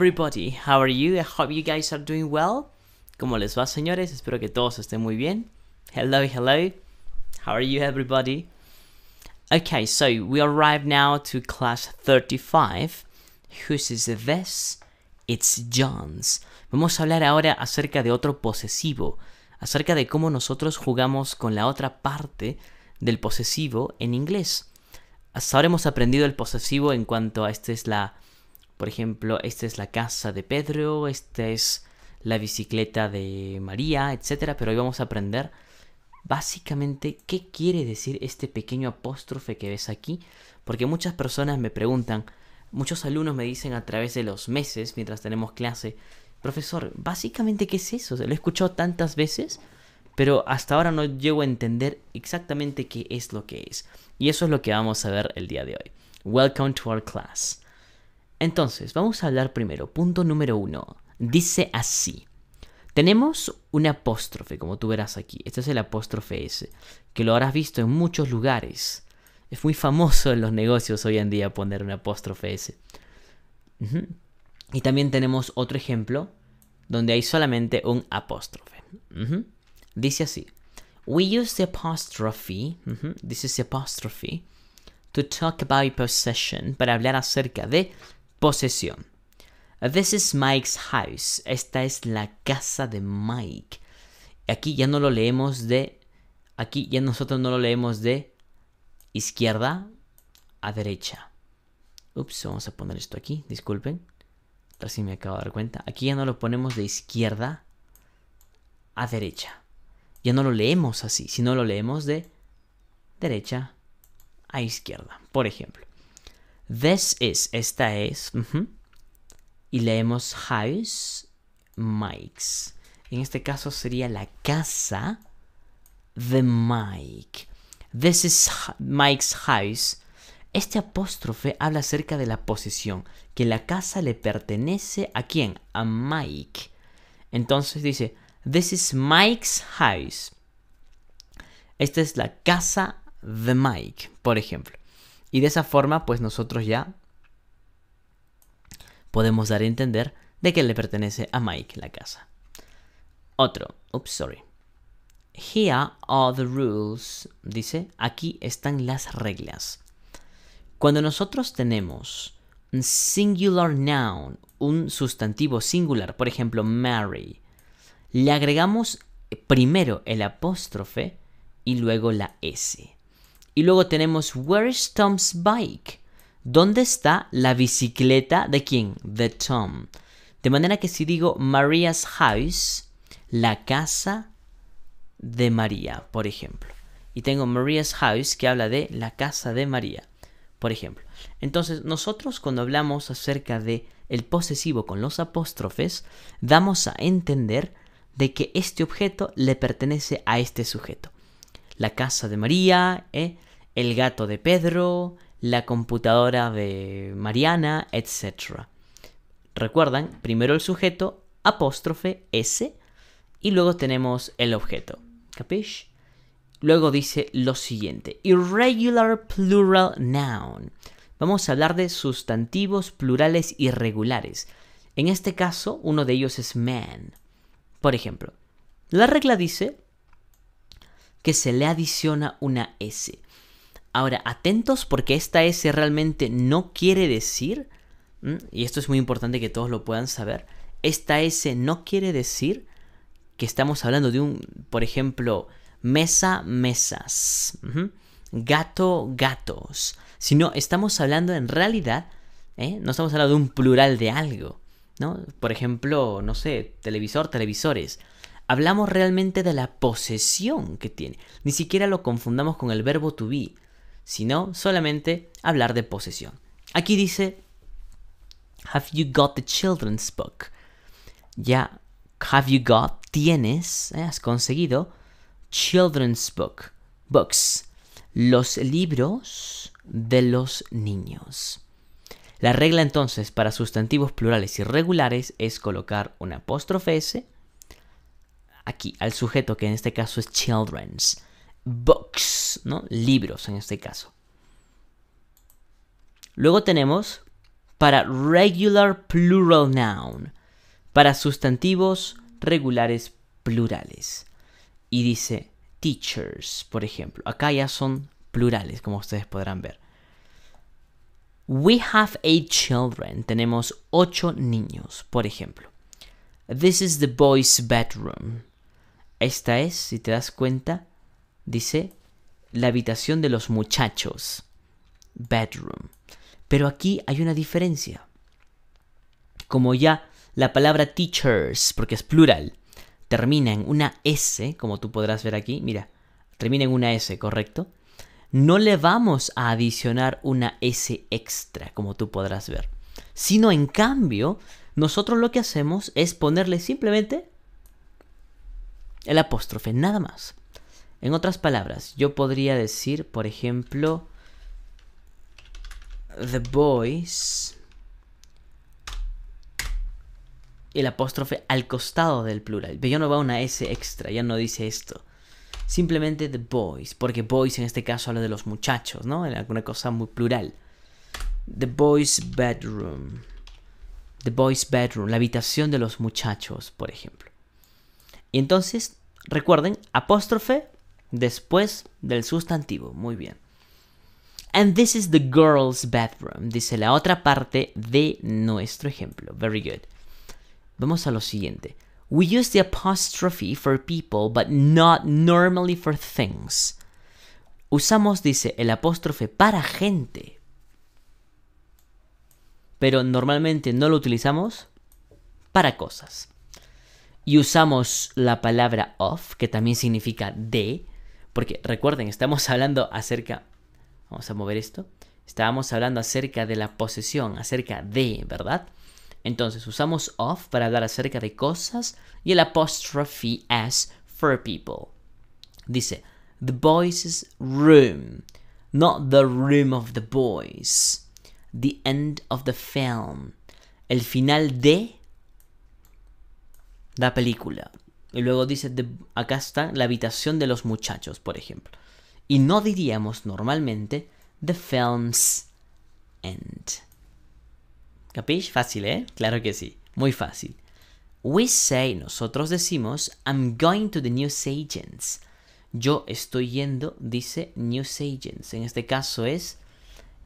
everybody, how are you? I hope you guys are doing well. ¿Cómo les va, señores? Espero que todos estén muy bien. Hello, hello. How are you, everybody? Okay, so we arrive now to class 35. Whose is this? It's John's. Vamos a hablar ahora acerca de otro posesivo, acerca de cómo nosotros jugamos con la otra parte del posesivo en inglés. Hasta ahora hemos aprendido el posesivo en cuanto a esta es la por ejemplo, esta es la casa de Pedro, esta es la bicicleta de María, etc. pero hoy vamos a aprender básicamente qué quiere decir este pequeño apóstrofe que ves aquí, porque muchas personas me preguntan, muchos alumnos me dicen a través de los meses mientras tenemos clase, profesor, básicamente qué es eso, lo he escuchado tantas veces, pero hasta ahora no llego a entender exactamente qué es lo que es. Y eso es lo que vamos a ver el día de hoy. Welcome to our class. Entonces, vamos a hablar primero. Punto número uno. Dice así. Tenemos un apóstrofe, como tú verás aquí. Este es el apóstrofe S, que lo habrás visto en muchos lugares. Es muy famoso en los negocios hoy en día poner un apóstrofe S. Y también tenemos otro ejemplo donde hay solamente un apóstrofe. Dice así. We use the apostrophe, this is the apostrophe, to talk about possession, para hablar acerca de Posesión. This is Mike's house. Esta es la casa de Mike. Aquí ya no lo leemos de... Aquí ya nosotros no lo leemos de izquierda a derecha. Ups, vamos a poner esto aquí, disculpen. sí me acabo de dar cuenta. Aquí ya no lo ponemos de izquierda a derecha. Ya no lo leemos así, sino lo leemos de derecha a izquierda, por ejemplo. This is, esta es. Y leemos house, Mike's. En este caso sería la casa de Mike. This is Mike's house. Este apóstrofe habla acerca de la posesión, que la casa le pertenece a quién? A Mike. Entonces dice, This is Mike's house. Esta es la casa de Mike, por ejemplo. Y de esa forma, pues nosotros ya podemos dar a entender de que le pertenece a Mike la casa. Otro. Oops, sorry. Here are the rules. Dice, aquí están las reglas. Cuando nosotros tenemos un singular noun, un sustantivo singular, por ejemplo, Mary. le agregamos primero el apóstrofe y luego la S. Y luego tenemos Where is Tom's bike? ¿Dónde está la bicicleta de quién? De Tom. De manera que si digo Maria's house, la casa de María, por ejemplo. Y tengo Maria's house que habla de la casa de María, por ejemplo. Entonces, nosotros cuando hablamos acerca de el posesivo con los apóstrofes, damos a entender de que este objeto le pertenece a este sujeto la casa de María, eh, el gato de Pedro, la computadora de Mariana, etc. Recuerdan, primero el sujeto, apóstrofe S, y luego tenemos el objeto. ¿Capish? Luego dice lo siguiente, irregular plural noun. Vamos a hablar de sustantivos plurales irregulares. En este caso, uno de ellos es man. Por ejemplo, la regla dice que se le adiciona una S. Ahora, atentos porque esta S realmente no quiere decir, y esto es muy importante que todos lo puedan saber, esta S no quiere decir que estamos hablando de un, por ejemplo, mesa, mesas, gato, gatos, sino estamos hablando en realidad, ¿eh? no estamos hablando de un plural de algo, ¿no? Por ejemplo, no sé, televisor, televisores hablamos realmente de la posesión que tiene. Ni siquiera lo confundamos con el verbo to be, sino solamente hablar de posesión. Aquí dice, Have you got the children's book? Ya, have you got, tienes, eh, has conseguido, children's book, books, los libros de los niños. La regla entonces para sustantivos plurales irregulares es colocar un apóstrofe S aquí al sujeto, que en este caso es children's. Books, ¿no? Libros en este caso. Luego tenemos para regular plural noun, para sustantivos regulares plurales. Y dice teachers, por ejemplo. Acá ya son plurales, como ustedes podrán ver. We have eight children. Tenemos ocho niños, por ejemplo. This is the boys' bedroom. Esta es, si te das cuenta, dice la habitación de los muchachos. Bedroom. Pero aquí hay una diferencia. Como ya la palabra teachers, porque es plural, termina en una S, como tú podrás ver aquí, mira, termina en una S, ¿correcto? No le vamos a adicionar una S extra, como tú podrás ver. Sino en cambio, nosotros lo que hacemos es ponerle simplemente el apóstrofe, nada más. En otras palabras, yo podría decir, por ejemplo, The Boys. El apóstrofe al costado del plural. Pero yo no va una S extra, ya no dice esto. Simplemente The Boys, porque Boys en este caso habla de los muchachos, ¿no? En alguna cosa muy plural. The Boys Bedroom. The Boys Bedroom, la habitación de los muchachos, por ejemplo. Y entonces, recuerden, apóstrofe después del sustantivo. Muy bien. And this is the girl's bathroom. Dice la otra parte de nuestro ejemplo. Very good. Vamos a lo siguiente. We use the apostrophe for people, but not normally for things. Usamos, dice, el apóstrofe para gente. Pero normalmente no lo utilizamos para cosas y usamos la palabra of, que también significa de, porque recuerden, estamos hablando acerca, vamos a mover esto, estábamos hablando acerca de la posesión, acerca de, ¿verdad? Entonces usamos of para hablar acerca de cosas y el apostrofe as for people. Dice, the boys' room, not the room of the boys. The end of the film. El final de la película. Y luego dice, acá está la habitación de los muchachos, por ejemplo. Y no diríamos normalmente, the film's end. ¿Capish? Fácil, ¿eh? Claro que sí, muy fácil. We say, nosotros decimos, I'm going to the Agents. Yo estoy yendo, dice agents En este caso es,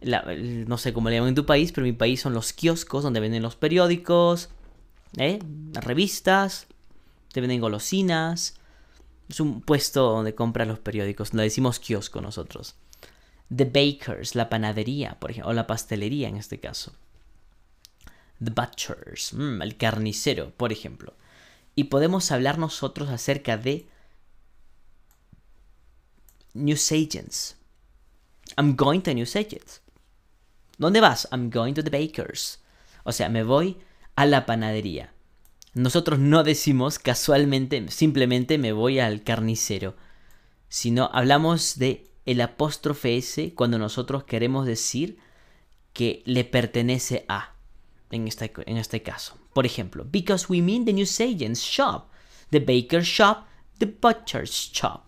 no sé cómo le llaman en tu país, pero en mi país son los kioscos donde venden los periódicos, ¿eh? Revistas, te venden golosinas. Es un puesto donde compras los periódicos. Lo decimos kiosco nosotros. The Bakers, la panadería, por ejemplo, o la pastelería en este caso. The Butchers, mm, el carnicero, por ejemplo. Y podemos hablar nosotros acerca de news agents I'm going to newsagents. ¿Dónde vas? I'm going to the Bakers. O sea, me voy a la panadería. Nosotros no decimos casualmente, simplemente me voy al carnicero, sino hablamos de el apóstrofe S cuando nosotros queremos decir que le pertenece a, en este, en este caso. Por ejemplo, because we mean the newsagent's shop, the baker's shop, the butcher's shop.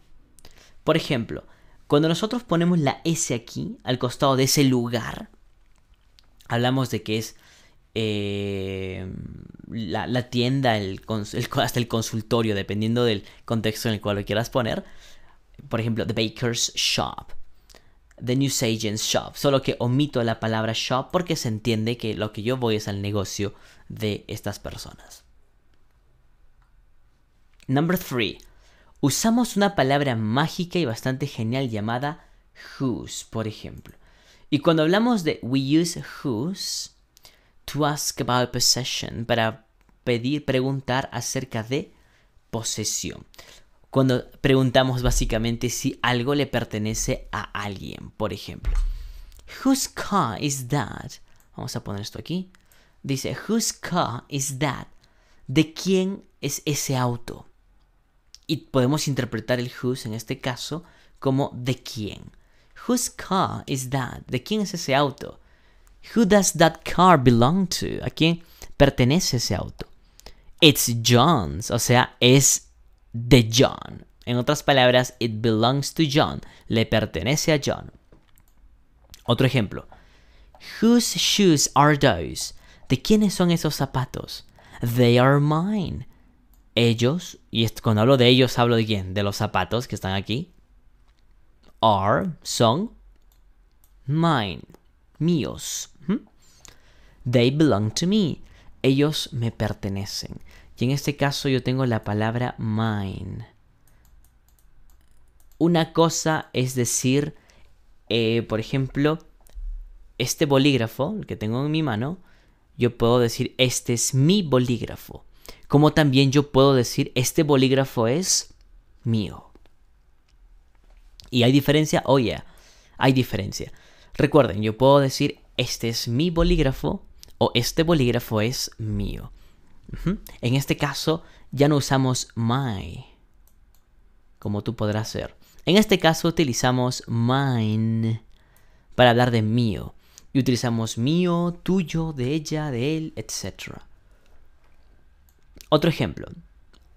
Por ejemplo, cuando nosotros ponemos la S aquí, al costado de ese lugar, hablamos de que es eh, la, tienda, hasta el consultorio, dependiendo del contexto en el cual lo quieras poner. Por ejemplo, The Baker's Shop, The Newsagent's Shop. Solo que omito la palabra shop porque se entiende que lo que yo voy es al negocio de estas personas. Number 3. Usamos una palabra mágica y bastante genial llamada whose, por ejemplo. Y cuando hablamos de we use whose, to ask about possession, para pedir, preguntar acerca de posesión. Cuando preguntamos básicamente si algo le pertenece a alguien, por ejemplo. Whose car is that? Vamos a poner esto aquí. Dice, whose car is that? ¿De quién es ese auto? Y podemos interpretar el whose en este caso como de quién. Whose car is that? ¿De quién es ese auto? Who does that car belong to? ¿A quién pertenece ese auto? It's John's, o sea, es de John. En otras palabras, it belongs to John, le pertenece a John. Otro ejemplo. Whose shoes are those? ¿De quiénes son esos zapatos? They are mine. Ellos, y cuando hablo de ellos hablo de quién? De los zapatos que están aquí. Are, son, mine, míos. They belong to me. Ellos me pertenecen. Y en este caso yo tengo la palabra mine. Una cosa es decir, eh, por ejemplo, este bolígrafo, el que tengo en mi mano, yo puedo decir, este es mi bolígrafo. Como también yo puedo decir, este bolígrafo es mío. ¿Y hay diferencia? Oye, oh, yeah. hay diferencia. Recuerden, yo puedo decir, este es mi bolígrafo o este bolígrafo es mío. En este caso ya no usamos my, como tú podrás ver. En este caso utilizamos mine para hablar de mío. Y utilizamos mío, tuyo, de ella, de él, etc. Otro ejemplo.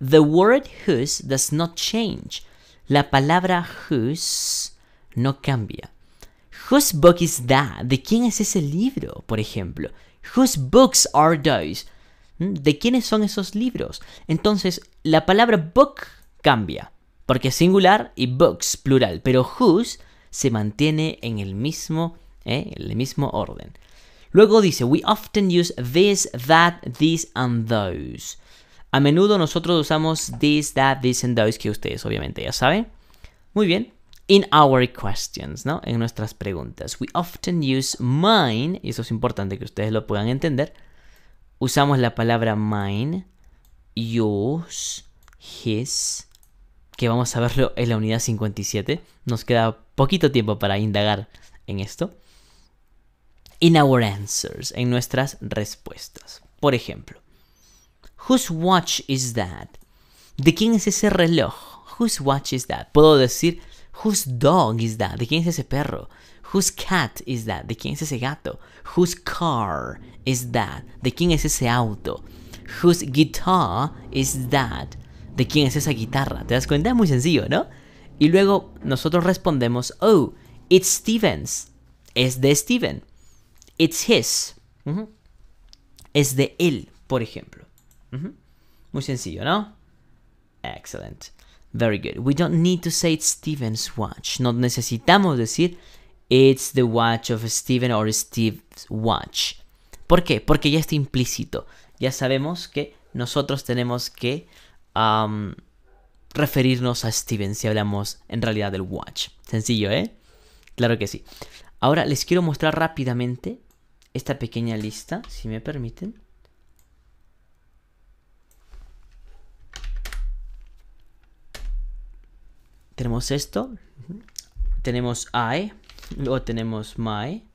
The word whose does not change. La palabra whose no cambia. Whose book is that? ¿De quién es ese libro? Por ejemplo. Whose books are those? ¿Mm? ¿De quiénes son esos libros? Entonces, la palabra book cambia, porque es singular y books plural, pero whose se mantiene en el mismo, ¿eh? el mismo orden. Luego dice, we often use this, that, this and those. A menudo nosotros usamos this, that, this and those, que ustedes obviamente ya saben. Muy bien in our questions, ¿no? En nuestras preguntas. We often use mine, y eso es importante que ustedes lo puedan entender. Usamos la palabra mine, yours, his, que vamos a verlo en la unidad 57. Nos queda poquito tiempo para indagar en esto. In our answers, en nuestras respuestas. Por ejemplo, whose watch is that? ¿De quién es ese reloj? Whose watch is that? Puedo decir Whose dog is that? ¿De quién es ese perro? Whose cat is that? ¿De quién es ese gato? Whose car is that? ¿De quién es ese auto? Whose guitar is that? ¿De quién es esa guitarra? ¿Te das cuenta? muy sencillo, ¿no? Y luego nosotros respondemos, oh, it's Steven's. Es de Steven. It's his. Es de él, por ejemplo. Muy sencillo, ¿no? Excelente. Very good. We don't need to say it's Steven's watch. No necesitamos decir it's the watch of Steven or Steve's watch. ¿Por qué? Porque ya está implícito. Ya sabemos que nosotros tenemos que um, referirnos a Steven si hablamos en realidad del watch. Sencillo, ¿eh? Claro que sí. Ahora les quiero mostrar rápidamente esta pequeña lista, si me permiten. Tenemos esto. Tenemos I. Luego tenemos my.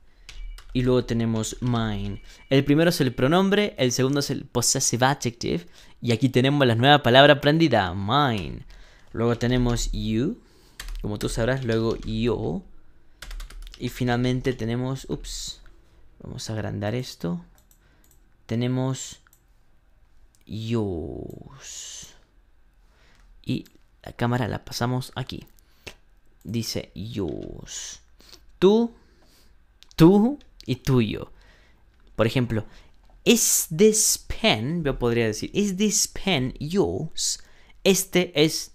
Y luego tenemos mine. El primero es el pronombre, el segundo es el possessive adjective. Y aquí tenemos la nueva palabra aprendida, mine. Luego tenemos you, como tú sabrás, luego yo. Y finalmente tenemos, ups, vamos a agrandar esto. Tenemos yours. Y la cámara la pasamos aquí. Dice yours Tú, tú y tuyo. Por ejemplo, ¿Is this pen? Yo podría decir, ¿Is this pen yours? Este es.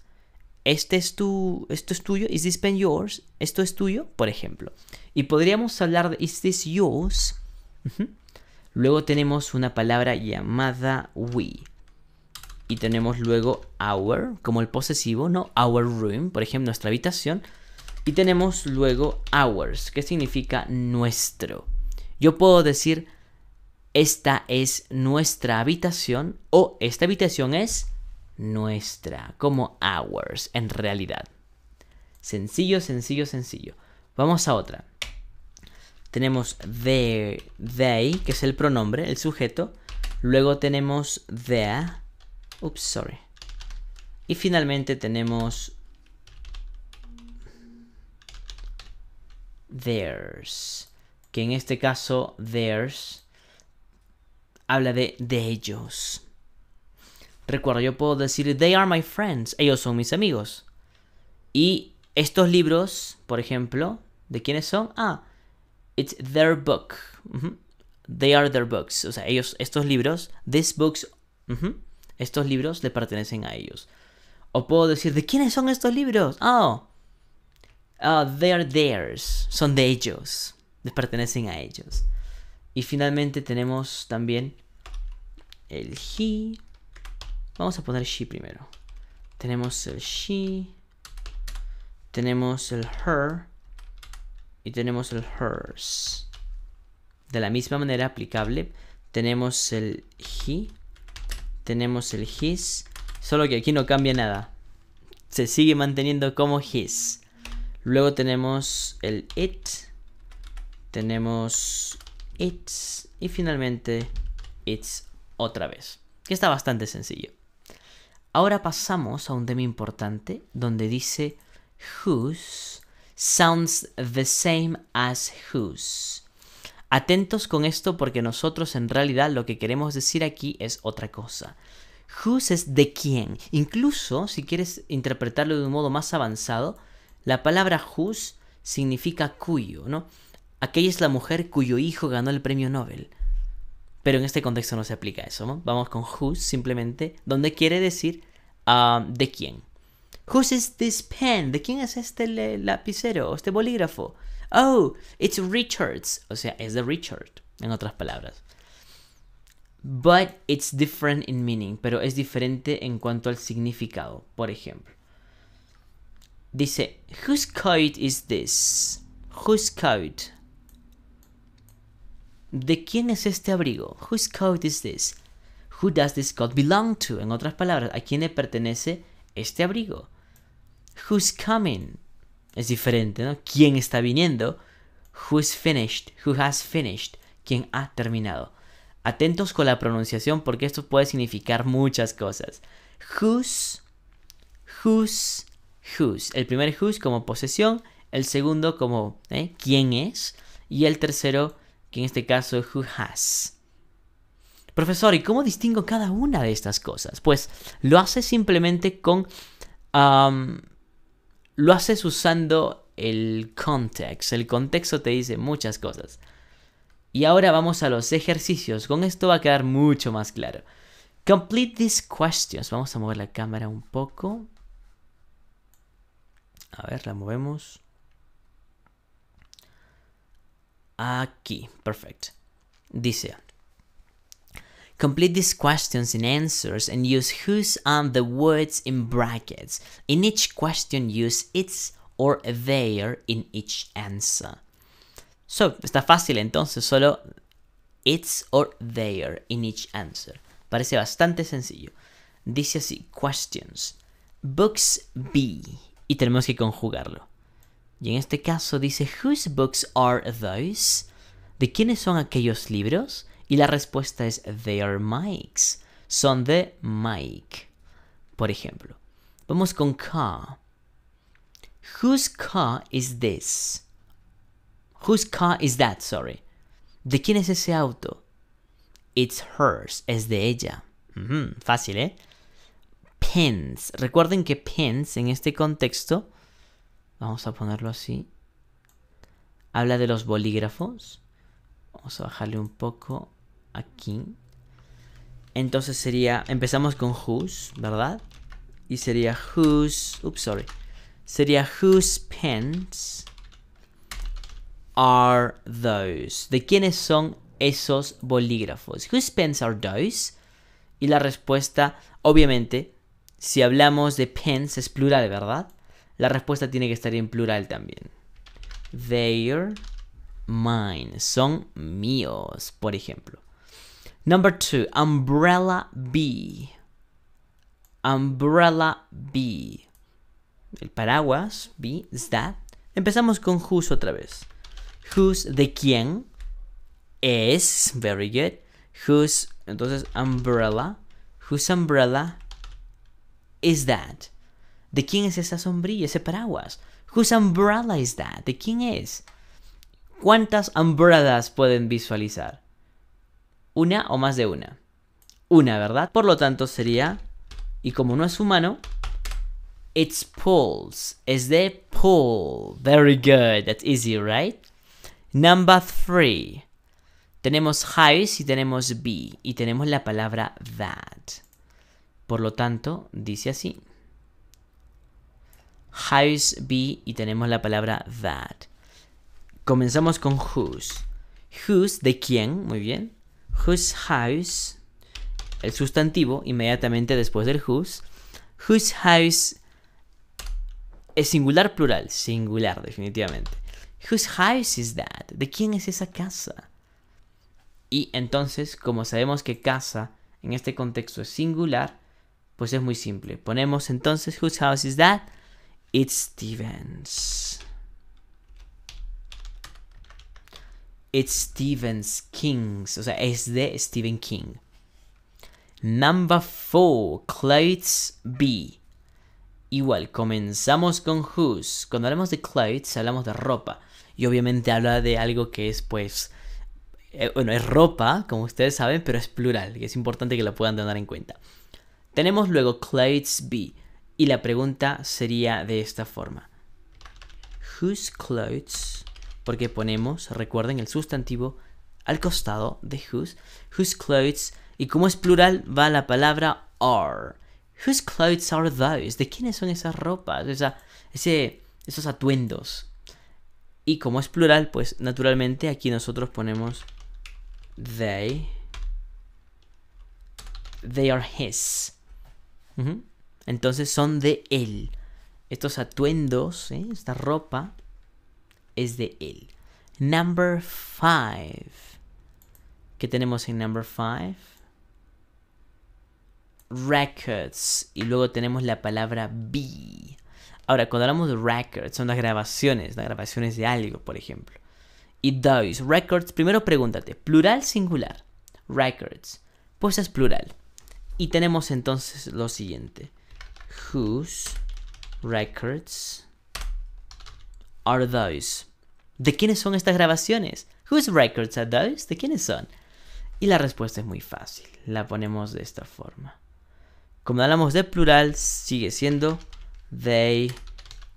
Este es tu. Esto es tuyo. ¿Is this pen yours? Esto es tuyo, por ejemplo. Y podríamos hablar de ¿Is this yours? Luego tenemos una palabra llamada we y tenemos luego our como el posesivo, ¿no? Our room, por ejemplo, nuestra habitación. Y tenemos luego ours, que significa nuestro. Yo puedo decir, esta es nuestra habitación o esta habitación es nuestra, como ours en realidad. Sencillo, sencillo, sencillo. Vamos a otra. Tenemos their, they, que es el pronombre, el sujeto. Luego tenemos the, Oops, sorry. Y finalmente tenemos... Theirs. Que en este caso, theirs habla de, de ellos. Recuerdo, yo puedo decir, they are my friends. Ellos son mis amigos. Y estos libros, por ejemplo, ¿de quiénes son? Ah, it's their book. They are their books. O sea, ellos, estos libros, these books. Estos libros le pertenecen a ellos. O puedo decir, ¿de quiénes son estos libros? Oh, oh they are theirs. Son de ellos. Les pertenecen a ellos. Y finalmente tenemos también el he. Vamos a poner she primero. Tenemos el she. Tenemos el her. Y tenemos el hers. De la misma manera aplicable, tenemos el he tenemos el his. Solo que aquí no cambia nada. Se sigue manteniendo como his. Luego tenemos el it. Tenemos it's. Y finalmente it's otra vez. Que está bastante sencillo. Ahora pasamos a un tema importante donde dice whose sounds the same as whose. Atentos con esto porque nosotros en realidad lo que queremos decir aquí es otra cosa. Whose es de quién. Incluso si quieres interpretarlo de un modo más avanzado, la palabra whose significa cuyo, ¿no? Aquella es la mujer cuyo hijo ganó el premio Nobel. Pero en este contexto no se aplica eso, ¿no? Vamos con whose simplemente, donde quiere decir ah, de quién. Whose is this pen? ¿De quién es este lapicero o este bolígrafo? Oh, it's Richards. O sea, es de Richard, en otras palabras. But it's different in meaning, pero es diferente en cuanto al significado. Por ejemplo, dice, whose coat is this? Whose coat? ¿De quién es este abrigo? Whose coat is this? Who does this coat belong to? En otras palabras, ¿a quién le pertenece este abrigo? Who's coming? es diferente, ¿no? ¿Quién está viniendo? Who's finished? Who has finished? ¿Quién ha terminado? Atentos con la pronunciación porque esto puede significar muchas cosas. Who's, who's, who's. El primer who's como posesión, el segundo como ¿eh? quién es y el tercero que en este caso who has. Profesor, ¿y cómo distingo cada una de estas cosas? Pues lo hace simplemente con um, lo haces usando el context. El contexto te dice muchas cosas. Y ahora vamos a los ejercicios. Con esto va a quedar mucho más claro. Complete these questions. Vamos a mover la cámara un poco. A ver, la movemos. Aquí, perfecto. Dice, Complete these questions in answers and use whose are the words in brackets. In each question, use its or their in each answer. So, está fácil entonces, solo it's or their in each answer. Parece bastante sencillo. Dice así, questions. Books B. Y tenemos que conjugarlo. Y en este caso dice, whose books are those? ¿De quiénes son aquellos libros? Y la respuesta es they are Son de Mike. Por ejemplo, vamos con car. Whose car is this? Whose car is that? Sorry. ¿De quién es ese auto? It's hers. Es de ella. Fácil, ¿eh? Pens. Recuerden que pens en este contexto, vamos a ponerlo así, habla de los bolígrafos. Vamos a bajarle un poco aquí. Entonces sería, empezamos con whose, ¿verdad? Y sería whose, sorry. Sería whose pens are those? ¿De quiénes son esos bolígrafos? Whose pens are those? Y la respuesta, obviamente, si hablamos de pens es plural, ¿verdad? La respuesta tiene que estar en plural también. They're mine. Son míos, por ejemplo. Number two, umbrella B. Umbrella B. El paraguas, B, is that. Empezamos con whose otra vez. Whose de quién. Es, very good. Whose, entonces umbrella. Whose umbrella is that. ¿De quién es esa sombrilla, ese paraguas? Whose umbrella is that? ¿De quién es? ¿Cuántas umbrellas pueden visualizar? una o más de una. Una, ¿verdad? Por lo tanto sería, y como no es humano, it's pulls. Es de pull. Very good. That's easy, right? Number three. Tenemos house y tenemos be. Y tenemos la palabra that. Por lo tanto, dice así. House, be y tenemos la palabra that. Comenzamos con whose. Whose de quién, muy bien whose house, el sustantivo inmediatamente después del whose, whose house es singular plural, singular definitivamente. Whose house is that? ¿De quién es esa casa? Y entonces, como sabemos que casa en este contexto es singular, pues es muy simple. Ponemos entonces whose house is that? It's Stevens. It's Stephen's King's. O sea, es de Stephen King. Number four Clothes B. Igual, comenzamos con whose. Cuando hablamos de clothes, hablamos de ropa. Y obviamente habla de algo que es, pues. Eh, bueno, es ropa, como ustedes saben, pero es plural. Y es importante que lo puedan tener en cuenta. Tenemos luego clothes B. Y la pregunta sería de esta forma: Whose clothes porque ponemos, recuerden, el sustantivo al costado de whose, whose clothes, y como es plural va la palabra are. Whose clothes are those? ¿De quiénes son esas ropas? Esa, ese, esos atuendos. Y como es plural, pues naturalmente aquí nosotros ponemos they. They are his. Entonces son de él. Estos atuendos, ¿eh? esta ropa, es de él. Number 5. ¿Qué tenemos en number 5? Records. Y luego tenemos la palabra B. Ahora, cuando hablamos de records, son las grabaciones, las grabaciones de algo, por ejemplo. Y those, records, primero pregúntate, plural, singular. Records. Pues es plural. Y tenemos entonces lo siguiente. Whose records are those? ¿De quiénes son estas grabaciones? Whose records are those? ¿De quiénes son? Y la respuesta es muy fácil. La ponemos de esta forma. Como hablamos de plural, sigue siendo they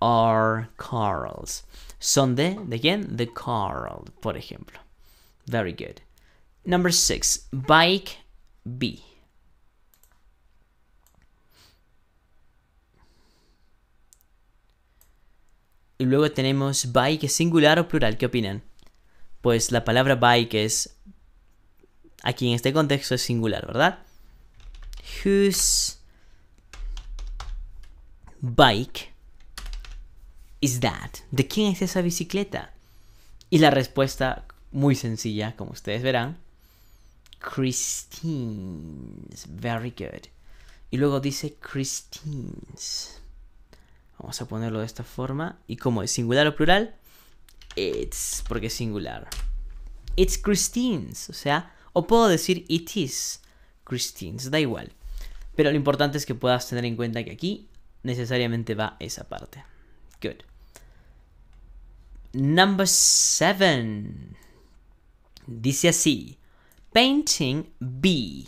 are Carls. Son de, ¿de quién? The Carl, por ejemplo. Very good. Number six, bike B. Y luego tenemos bike, singular o plural. ¿Qué opinan? Pues la palabra bike es. Aquí en este contexto es singular, ¿verdad? Whose bike is that? ¿De quién es esa bicicleta? Y la respuesta, muy sencilla, como ustedes verán. Christine's. Very good. Y luego dice Christine's. Vamos a ponerlo de esta forma. ¿Y como es singular o plural? It's, porque es singular. It's Christine's, o sea, o puedo decir it is Christine's, da igual. Pero lo importante es que puedas tener en cuenta que aquí necesariamente va esa parte. Good. Number 7. Dice así. Painting B.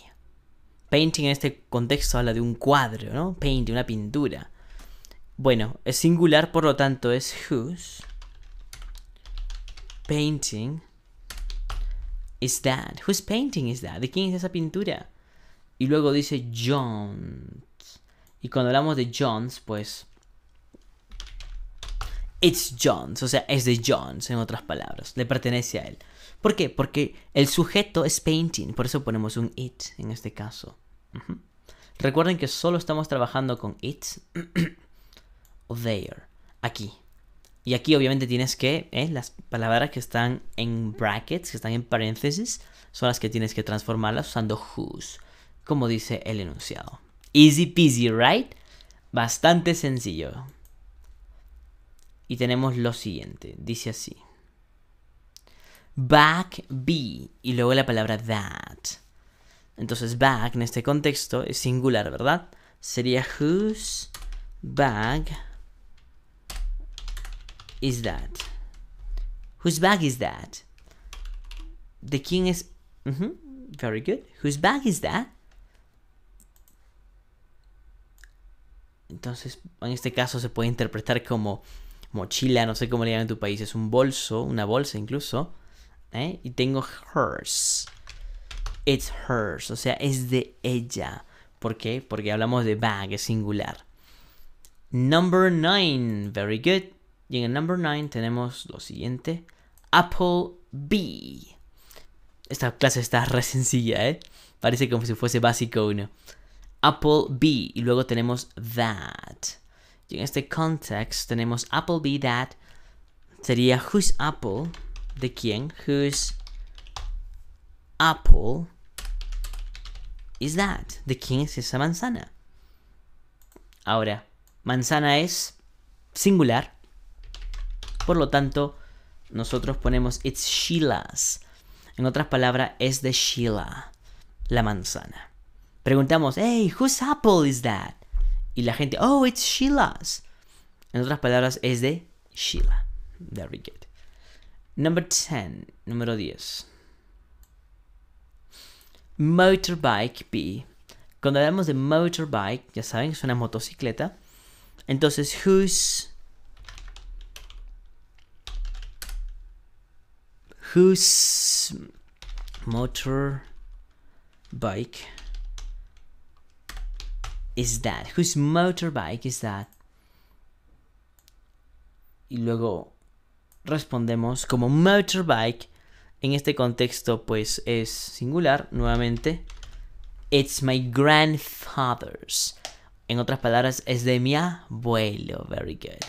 Painting en este contexto habla de un cuadro, ¿no? Painting, una pintura. Bueno, es singular, por lo tanto es whose painting is that? Whose painting is that? ¿De quién es esa pintura? Y luego dice Jones. Y cuando hablamos de John's, pues It's Jones, o sea, es de Jones, en otras palabras, le pertenece a él. ¿Por qué? Porque el sujeto es painting, por eso ponemos un it en este caso. Recuerden que solo estamos trabajando con it. there, aquí. Y aquí obviamente tienes que, ¿eh? las palabras que están en brackets, que están en paréntesis, son las que tienes que transformarlas usando whose, como dice el enunciado. Easy peasy, right? Bastante sencillo. Y tenemos lo siguiente, dice así. Back be y luego la palabra that. Entonces back en este contexto es singular, ¿verdad? Sería whose bag is that? Whose bag is that? De quién es very good. Whose bag is that? Entonces, en este caso se puede interpretar como mochila, no sé cómo le llaman en tu país, es un bolso, una bolsa incluso. ¿eh? Y tengo hers. It's hers, o sea, es de ella. ¿Por qué? Porque hablamos de bag, es singular. Number nine very good. Y en el number 9 tenemos lo siguiente, Apple b Esta clase está re sencilla, ¿eh? Parece como si fuese básico uno. Apple b Y luego tenemos that. Y en este context tenemos apple b that. Sería whose apple. ¿De quién? whose apple is that? ¿De quién es esa manzana? Ahora, manzana es singular por lo tanto, nosotros ponemos it's Sheila's. En otras palabras, es de Sheila, la manzana. Preguntamos, hey, whose apple is that? Y la gente, oh, it's Sheila's. En otras palabras, es de Sheila. Very good. Number 10, número 10. Motorbike B. Cuando hablamos de motorbike, ya saben, es una motocicleta. Entonces, whose whose motorbike is that? Whose motorbike is that? Y luego respondemos como motorbike. En este contexto, pues es singular, nuevamente. It's my grandfather's. En otras palabras, es de mi abuelo. Very good.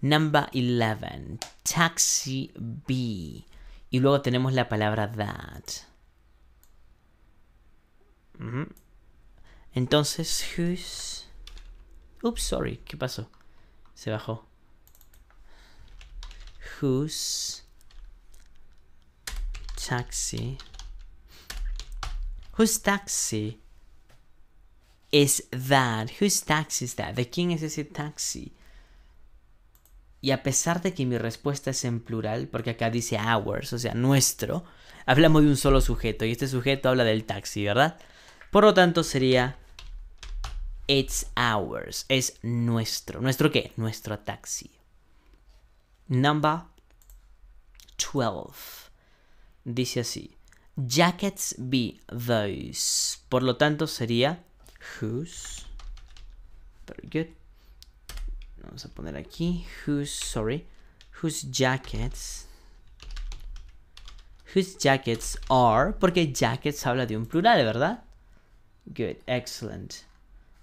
Number 11. Taxi B. Y luego tenemos la palabra that. Entonces, whose. Oops, sorry, ¿qué pasó? Se bajó. Whose. taxi? Whose taxi is that? Whose taxi is that? ¿De quién es ese taxi? Y a pesar de que mi respuesta es en plural, porque acá dice ours, o sea, nuestro, hablamos de un solo sujeto y este sujeto habla del taxi, ¿verdad? Por lo tanto sería it's ours, es nuestro. ¿Nuestro qué? Nuestro taxi. Number 12. Dice así. Jackets be those. Por lo tanto sería whose. Very good. Vamos a poner aquí. whose sorry. Whose jackets. Whose jackets are. Porque jackets habla de un plural, ¿verdad? Good, excellent.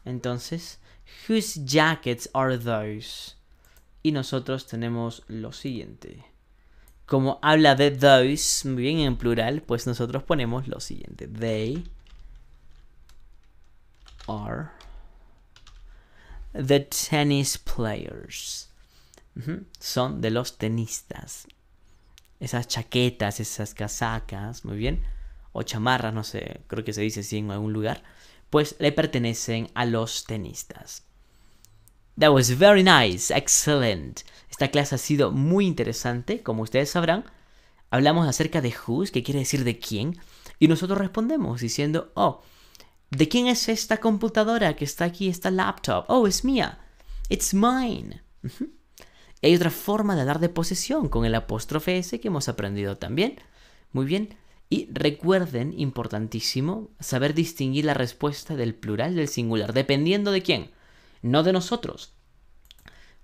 Entonces, whose jackets are those? Y nosotros tenemos lo siguiente. Como habla de those, muy bien en plural, pues nosotros ponemos lo siguiente. They are the tennis players. Son de los tenistas. Esas chaquetas, esas casacas, muy bien. O chamarras, no sé, creo que se dice así en algún lugar. Pues le pertenecen a los tenistas. That was very nice, excellent. Esta clase ha sido muy interesante, como ustedes sabrán. Hablamos acerca de who's, que quiere decir de quién, y nosotros respondemos diciendo, oh, ¿De quién es esta computadora que está aquí, esta laptop? Oh, es mía. It's mine. hay otra forma de hablar de posesión con el apóstrofe S que hemos aprendido también. Muy bien. Y recuerden, importantísimo, saber distinguir la respuesta del plural del singular, dependiendo de quién, no de nosotros.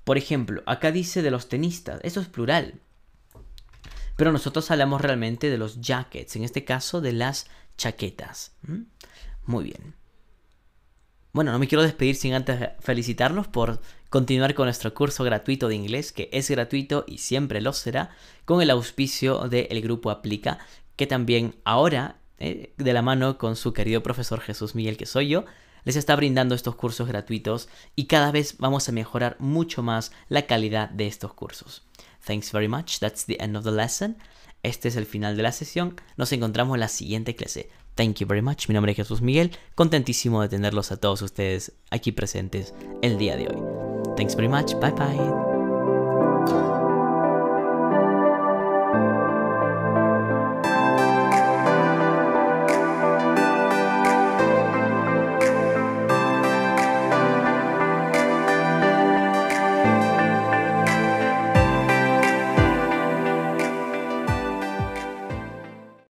Por ejemplo, acá dice de los tenistas, eso es plural. Pero nosotros hablamos realmente de los jackets, en este caso de las chaquetas. Muy bien. Bueno, no me quiero despedir sin antes felicitarlos por continuar con nuestro curso gratuito de inglés, que es gratuito y siempre lo será, con el auspicio del grupo Aplica, que también ahora, eh, de la mano con su querido profesor Jesús Miguel, que soy yo, les está brindando estos cursos gratuitos y cada vez vamos a mejorar mucho más la calidad de estos cursos. Thanks very much, that's the end of the lesson. Este es el final de la sesión, nos encontramos en la siguiente clase. Thank you very much. Mi nombre es Jesús Miguel. Contentísimo de tenerlos a todos ustedes aquí presentes el día de hoy. Thanks very much. Bye bye.